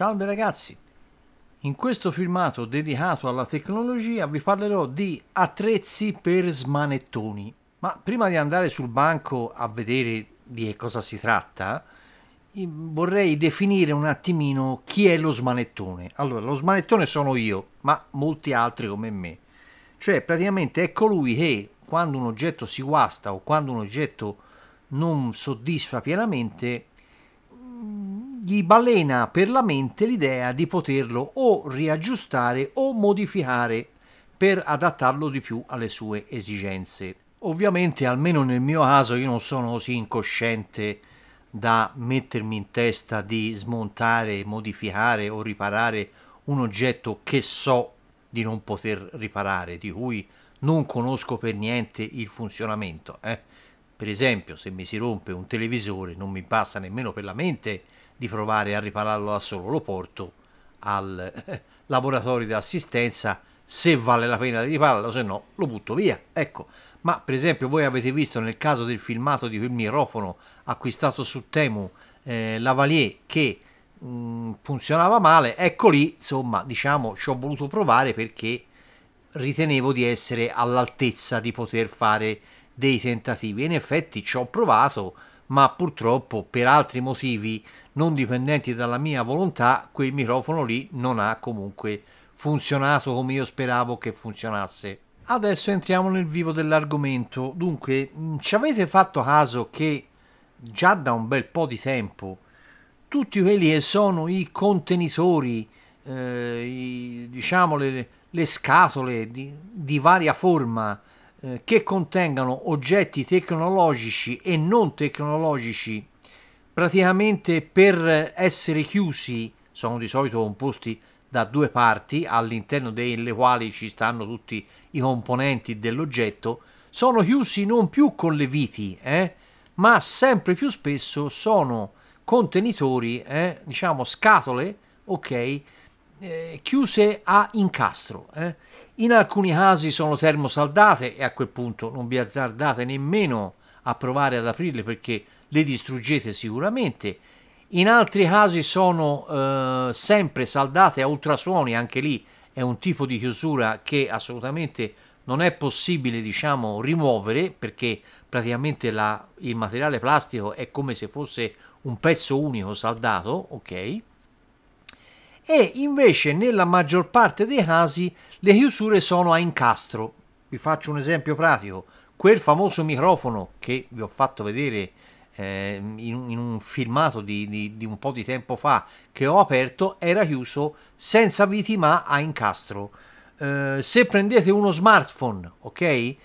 Salve ragazzi, in questo filmato dedicato alla tecnologia vi parlerò di attrezzi per smanettoni. Ma prima di andare sul banco a vedere di che cosa si tratta, vorrei definire un attimino chi è lo smanettone. Allora, lo smanettone sono io, ma molti altri come me. Cioè, praticamente è colui che quando un oggetto si guasta o quando un oggetto non soddisfa pienamente gli balena per la mente l'idea di poterlo o riaggiustare o modificare per adattarlo di più alle sue esigenze. Ovviamente, almeno nel mio caso, io non sono così incosciente da mettermi in testa di smontare, modificare o riparare un oggetto che so di non poter riparare, di cui non conosco per niente il funzionamento. Eh? Per esempio, se mi si rompe un televisore, non mi passa nemmeno per la mente di provare a ripararlo da solo, lo porto al eh, laboratorio di assistenza se vale la pena di ripararlo, se no lo butto via. Ecco, ma per esempio voi avete visto nel caso del filmato di quel microfono acquistato su Temu eh, Lavalier che mh, mm, funzionava male, ecco lì, insomma, diciamo, ci ho voluto provare perché ritenevo di essere all'altezza di poter fare dei tentativi. In effetti ci ho provato, ma purtroppo per altri motivi non dipendenti dalla mia volontà, quel microfono lì non ha comunque funzionato come io speravo che funzionasse. Adesso entriamo nel vivo dell'argomento. Dunque, mm, ci avete fatto caso che già da un bel po' di tempo tutti quelli che sono i contenitori, eh, i, diciamo le, le, scatole di, di varia forma eh, che contengano oggetti tecnologici e non tecnologici praticamente per essere chiusi sono di solito composti da due parti all'interno delle quali ci stanno tutti i componenti dell'oggetto, sono chiusi non più con le viti, eh, ma sempre più spesso sono contenitori, eh, diciamo scatole, ok, eh, chiuse a incastro. Eh. In alcuni casi sono termosaldate e a quel punto non vi azzardate nemmeno a provare ad aprirle perché le distruggete sicuramente. In altri casi sono eh, sempre saldate a ultrasuoni, anche lì è un tipo di chiusura che assolutamente non è possibile diciamo, rimuovere perché praticamente la, il materiale plastico è come se fosse un pezzo unico saldato, ok? E invece nella maggior parte dei casi le chiusure sono a incastro. Vi faccio un esempio pratico, quel famoso microfono che vi ho fatto vedere eh, in, in, un filmato di, di, di, un po' di tempo fa che ho aperto era chiuso senza viti ma a incastro. Eh, se prendete uno smartphone, ok?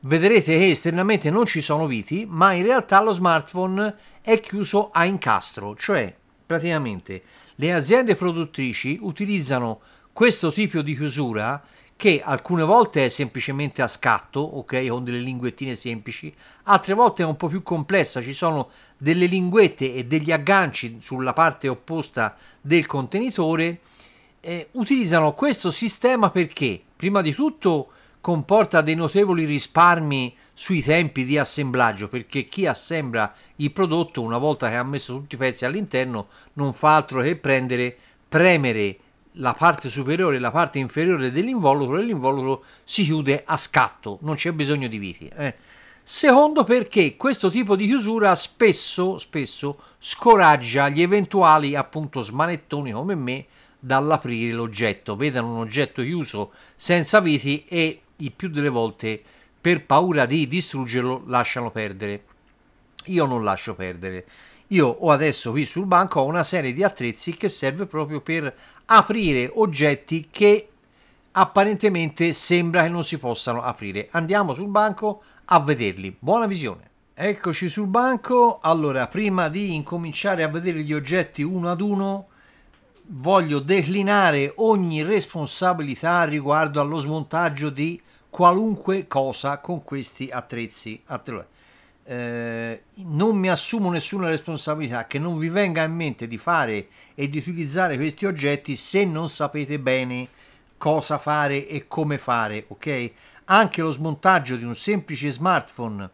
Vedrete che esternamente non ci sono viti, ma in realtà lo smartphone è chiuso a incastro, cioè praticamente le aziende produttrici utilizzano questo tipo di chiusura che alcune volte è semplicemente a scatto, ok, con delle linguettine semplici, altre volte è un po' più complessa, ci sono delle linguette e degli agganci sulla parte opposta del contenitore. Eh, utilizzano questo sistema perché, prima di tutto, comporta dei notevoli risparmi sui tempi di assemblaggio perché chi assembra il prodotto una volta che ha messo tutti i pezzi all'interno non fa altro che prendere, premere la parte superiore e la parte inferiore dell'involucro e l'involucro si chiude a scatto, non c'è bisogno di viti. Eh. Secondo perché questo tipo di chiusura spesso, spesso scoraggia gli eventuali appunto smanettoni come me dall'aprire l'oggetto, vedono un oggetto chiuso senza viti e il più delle volte per paura di distruggerlo lasciano perdere. Io non lascio perdere. Io ho adesso qui sul banco una serie di attrezzi che serve proprio per aprire oggetti che apparentemente sembra che non si possano aprire. Andiamo sul banco a vederli. Buona visione! Eccoci sul banco. Allora, prima di incominciare a vedere gli oggetti uno ad uno, voglio declinare ogni responsabilità riguardo allo smontaggio di qualunque cosa con questi attrezzi. Allora, eh, non mi assumo nessuna responsabilità, che non vi venga in mente di fare e di utilizzare questi oggetti se non sapete bene cosa fare e come fare, ok? Anche lo smontaggio di un semplice smartphone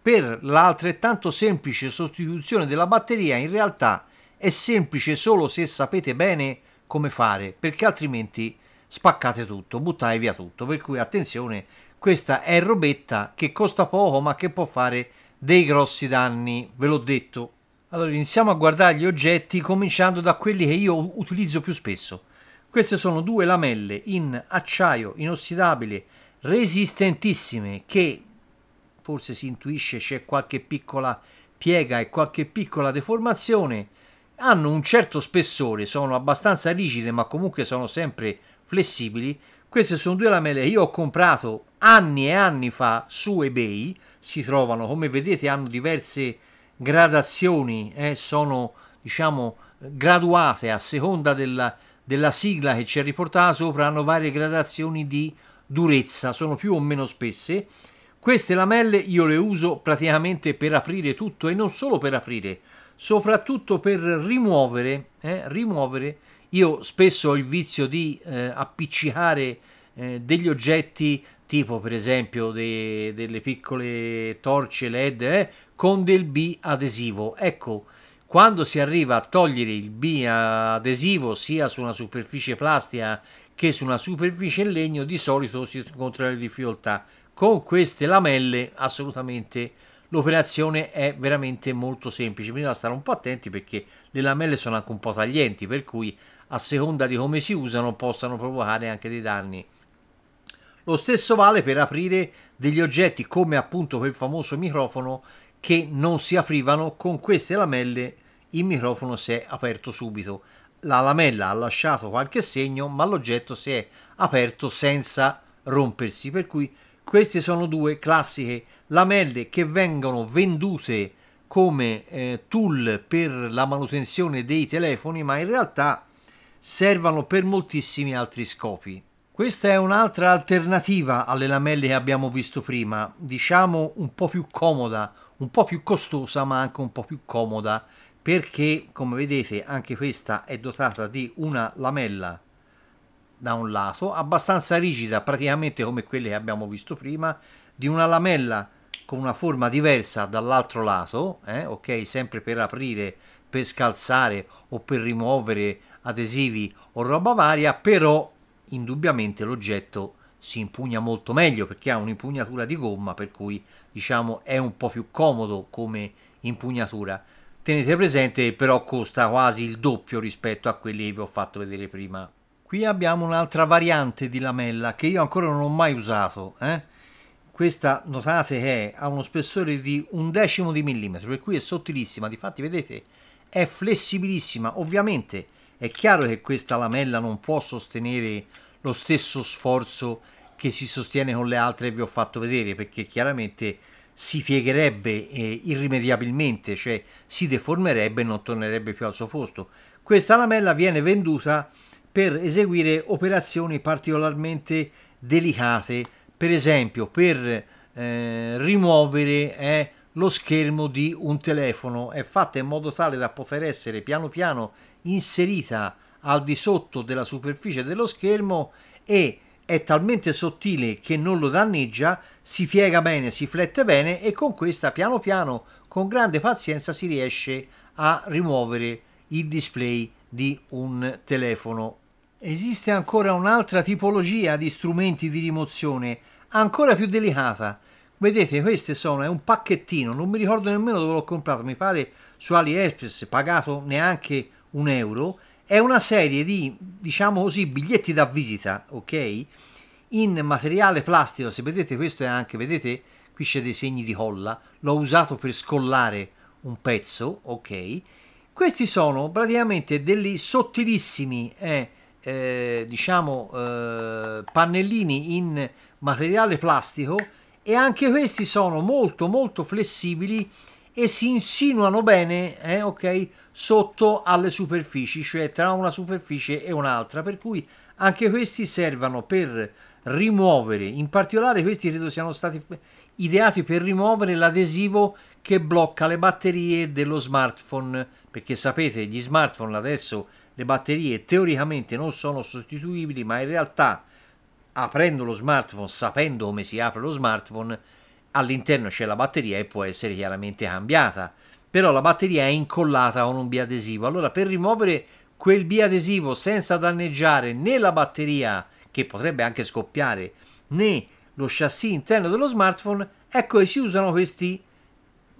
per l'altrettanto semplice sostituzione della batteria in realtà è semplice solo se sapete bene come fare, perché altrimenti spaccate tutto, buttate via tutto, per cui attenzione questa è robetta che costa poco ma che può fare dei grossi danni, ve l'ho detto. Allora iniziamo a guardare gli oggetti cominciando da quelli che io utilizzo più spesso. Queste sono due lamelle in acciaio inossidabile resistentissime che forse si intuisce c'è qualche piccola piega e qualche piccola deformazione hanno un certo spessore, sono abbastanza rigide ma comunque sono sempre flessibili queste sono due lamelle che io ho comprato anni e anni fa su eBay, si trovano, come vedete hanno diverse gradazioni, eh, sono diciamo graduate a seconda della, della sigla che ci è riportata sopra, hanno varie gradazioni di durezza, sono più o meno spesse. Queste lamelle io le uso praticamente per aprire tutto e non solo per aprire, soprattutto per rimuovere, eh, rimuovere io spesso ho il vizio di eh, appiccicare eh, degli oggetti tipo per esempio de, delle piccole torce led eh, con del B adesivo. Ecco, quando si arriva a togliere il B adesivo sia su una superficie plastica che su una superficie in legno di solito si incontra le difficoltà. Con queste lamelle assolutamente l'operazione è veramente molto semplice, bisogna stare un po' attenti perché le lamelle sono anche un po' taglienti, per cui a seconda di come si usano, possano provocare anche dei danni. Lo stesso vale per aprire degli oggetti come appunto quel famoso microfono che non si aprivano con queste lamelle il microfono si è aperto subito. La lamella ha lasciato qualche segno, ma l'oggetto si è aperto senza rompersi. Per cui queste sono due classiche lamelle che vengono vendute come eh, tool per la manutenzione dei telefoni, ma in realtà servano per moltissimi altri scopi. Questa è un'altra alternativa alle lamelle che abbiamo visto prima, diciamo un po' più comoda, un po' più costosa ma anche un po' più comoda perché come vedete anche questa è dotata di una lamella da un lato abbastanza rigida praticamente come quelle che abbiamo visto prima di una lamella con una forma diversa dall'altro lato eh, ok sempre per aprire per scalzare o per rimuovere adesivi o roba varia, però indubbiamente l'oggetto si impugna molto meglio perché ha un'impugnatura di gomma, per cui diciamo è un po' più comodo come impugnatura. Tenete presente che però costa quasi il doppio rispetto a quelli che vi ho fatto vedere prima. Qui abbiamo un'altra variante di lamella che io ancora non ho mai usato. Eh? Questa notate che ha uno spessore di un decimo di millimetro, per cui è sottilissima. Difatti, vedete, è flessibilissima. Ovviamente è chiaro che questa lamella non può sostenere lo stesso sforzo che si sostiene con le altre che vi ho fatto vedere, perché chiaramente si piegherebbe eh, irrimediabilmente, cioè si deformerebbe e non tornerebbe più al suo posto. Questa lamella viene venduta per eseguire operazioni particolarmente delicate, per esempio per eh, rimuovere eh, lo schermo di un telefono, è fatta in modo tale da poter essere piano piano inserita al di sotto della superficie dello schermo e è talmente sottile che non lo danneggia, si piega bene, si flette bene e con questa piano piano, con grande pazienza, si riesce a rimuovere il display di un telefono. Esiste ancora un'altra tipologia di strumenti di rimozione, ancora più delicata. Vedete, queste sono, è un pacchettino, non mi ricordo nemmeno dove l'ho comprato, mi pare su AliExpress, pagato neanche un euro, è una serie di, diciamo così, biglietti da visita, ok? In materiale plastico, se vedete questo è anche, vedete, qui c'è dei segni di colla, l'ho usato per scollare un pezzo, ok? Questi sono praticamente degli sottilissimi, eh, eh, diciamo, eh, pannellini in materiale plastico e anche questi sono molto molto flessibili e si insinuano bene eh, okay, sotto alle superfici, cioè tra una superficie e un'altra, per cui anche questi servono per rimuovere, in particolare questi credo siano stati ideati per rimuovere l'adesivo che blocca le batterie dello smartphone, perché sapete gli smartphone adesso le batterie teoricamente non sono sostituibili, ma in realtà aprendo lo smartphone, sapendo come si apre lo smartphone, all'interno c'è la batteria e può essere chiaramente cambiata, però la batteria è incollata con un biadesivo. Allora per rimuovere quel biadesivo senza danneggiare né la batteria, che potrebbe anche scoppiare, né lo chassis interno dello smartphone, ecco che si usano questi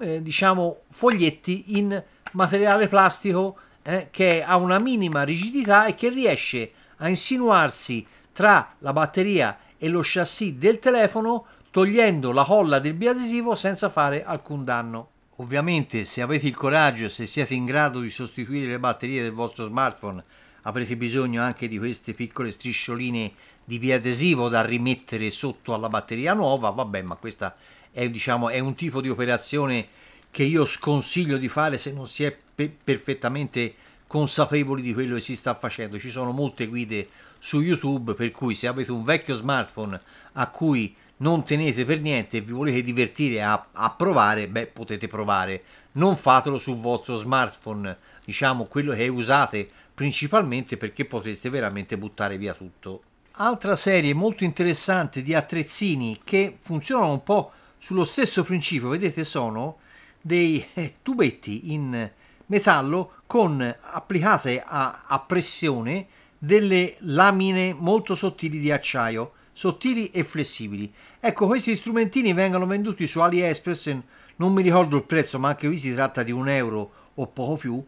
eh, diciamo foglietti in materiale plastico eh, che ha una minima rigidità e che riesce a insinuarsi tra la batteria e lo chassis del telefono togliendo la colla del biadesivo senza fare alcun danno. Ovviamente se avete il coraggio e se siete in grado di sostituire le batterie del vostro smartphone avrete bisogno anche di queste piccole striscioline di biadesivo da rimettere sotto alla batteria nuova, vabbè ma questa è, diciamo, è un tipo di operazione che io sconsiglio di fare se non si è pe perfettamente consapevoli di quello che si sta facendo. Ci sono molte guide su YouTube per cui se avete un vecchio smartphone a cui non tenete per niente e vi volete divertire a, a, provare, beh potete provare. Non fatelo sul vostro smartphone, diciamo quello che usate principalmente perché potreste veramente buttare via tutto. Altra serie molto interessante di attrezzini che funzionano un po' sullo stesso principio, vedete sono dei eh, tubetti in metallo con applicate a, a pressione delle lamine molto sottili di acciaio sottili e flessibili. Ecco, questi strumentini vengono venduti su AliExpress, non mi ricordo il prezzo, ma anche qui si tratta di un euro o poco più,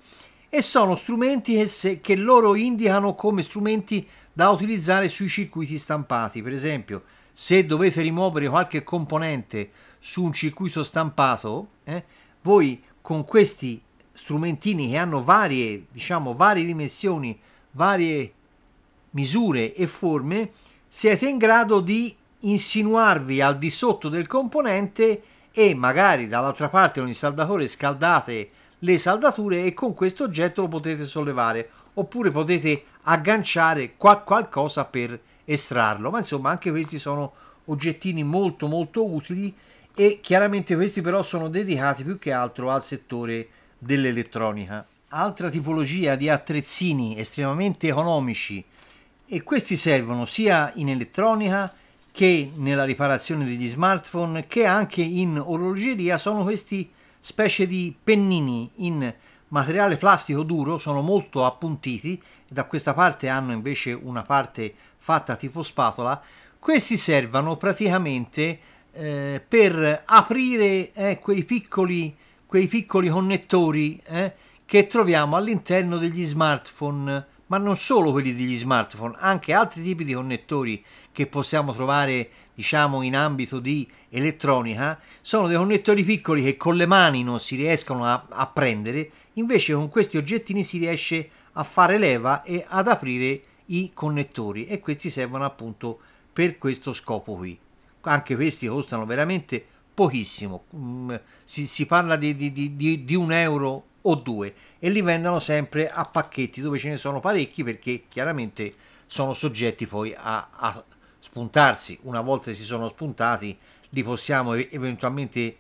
e sono strumenti che, loro indicano come strumenti da utilizzare sui circuiti stampati. Per esempio, se dovete rimuovere qualche componente su un circuito stampato, eh, voi con questi strumentini che hanno varie, diciamo, varie dimensioni, varie misure e forme, siete in grado di insinuarvi al di sotto del componente e magari dall'altra parte con il saldatore scaldate le saldature e con questo oggetto lo potete sollevare oppure potete agganciare qual qualcosa per estrarlo ma insomma anche questi sono oggettini molto molto utili e chiaramente questi però sono dedicati più che altro al settore dell'elettronica altra tipologia di attrezzini estremamente economici e questi servono sia in elettronica che nella riparazione degli smartphone che anche in orologeria sono questi specie di pennini in materiale plastico duro, sono molto appuntiti, da questa parte hanno invece una parte fatta tipo spatola, questi servono praticamente eh, per aprire eh, quei, piccoli, quei piccoli connettori eh, che troviamo all'interno degli smartphone ma non solo quelli degli smartphone, anche altri tipi di connettori che possiamo trovare diciamo in ambito di elettronica, sono dei connettori piccoli che con le mani non si riescono a, a prendere, invece con questi oggettini si riesce a fare leva e ad aprire i connettori e questi servono appunto per questo scopo qui. Anche questi costano veramente pochissimo, mm, si, si parla di, di, di, di un euro o due e li vendono sempre a pacchetti dove ce ne sono parecchi perché chiaramente sono soggetti poi a, a spuntarsi. Una volta si sono spuntati li possiamo eventualmente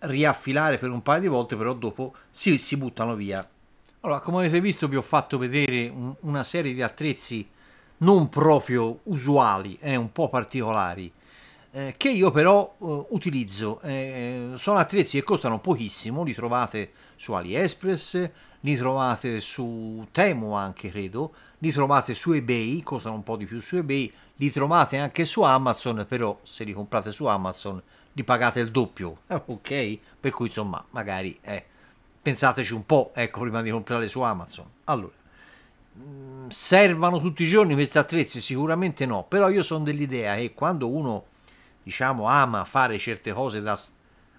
riaffilare per un paio di volte, però dopo si, si buttano via. Allora, come avete visto vi ho fatto vedere un, una serie di attrezzi non proprio usuali, eh, un po' particolari, eh, che io però eh, utilizzo. Eh, sono attrezzi che costano pochissimo, li trovate su AliExpress, li trovate su Temo anche credo, li trovate su eBay, costano un po' di più su eBay, li trovate anche su Amazon, però se li comprate su Amazon li pagate il doppio, ok? Per cui insomma magari eh, pensateci un po', ecco, prima di comprare su Amazon. Allora, mh, mm, tutti i giorni questi attrezzi? Sicuramente no, però io sono dell'idea che quando uno, diciamo, ama fare certe cose da,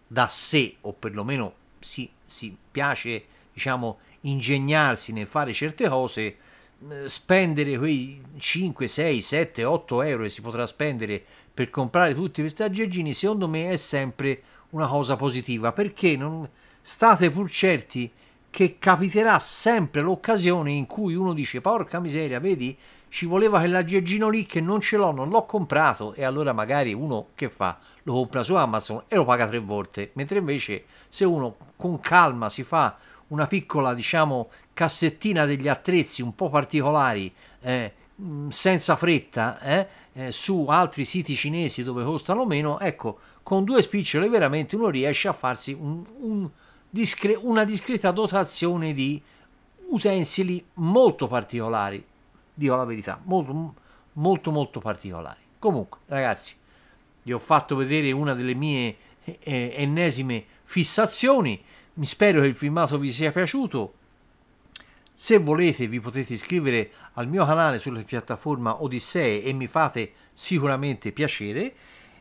da sé, o perlomeno si si piace diciamo ingegnarsi nel fare certe cose mm, spendere quei 5, 6, 7, 8 euro che si potrà spendere per comprare tutti questi aggeggini secondo me è sempre una cosa positiva perché non state pur certi che capiterà sempre l'occasione in cui uno dice porca miseria vedi ci voleva quell'aggeggino lì che non ce l'ho non l'ho comprato e allora magari uno che fa lo compra su Amazon e lo paga tre volte, mentre invece se uno con calma si fa una piccola diciamo cassettina degli attrezzi un po' particolari eh, mm, senza fretta eh, eh, su altri siti cinesi dove costano meno, ecco, con due spicciole veramente uno riesce a farsi un, un discre- una discreta dotazione di utensili molto particolari, dico la verità, molto molto, molto particolari. Comunque, ragazzi, vi ho fatto vedere una delle mie eh, eh, ennesime fissazioni. Mi spero che il filmato vi sia piaciuto. Se volete vi potete iscrivere al mio canale sulla piattaforma Odissee e mi fate sicuramente piacere.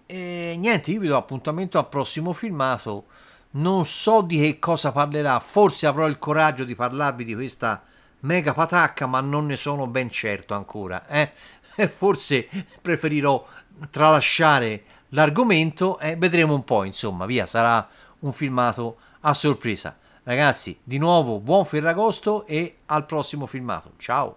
E niente, io vi do appuntamento al prossimo filmato. Non so di che cosa parlerà, forse avrò il coraggio di parlarvi di questa mega patacca, ma non ne sono ben certo ancora. Eh? Forse preferirò tralasciare l'argomento e vedremo un po', insomma, via, sarà un filmato a sorpresa. Ragazzi, di nuovo buon Ferragosto e al prossimo filmato. Ciao!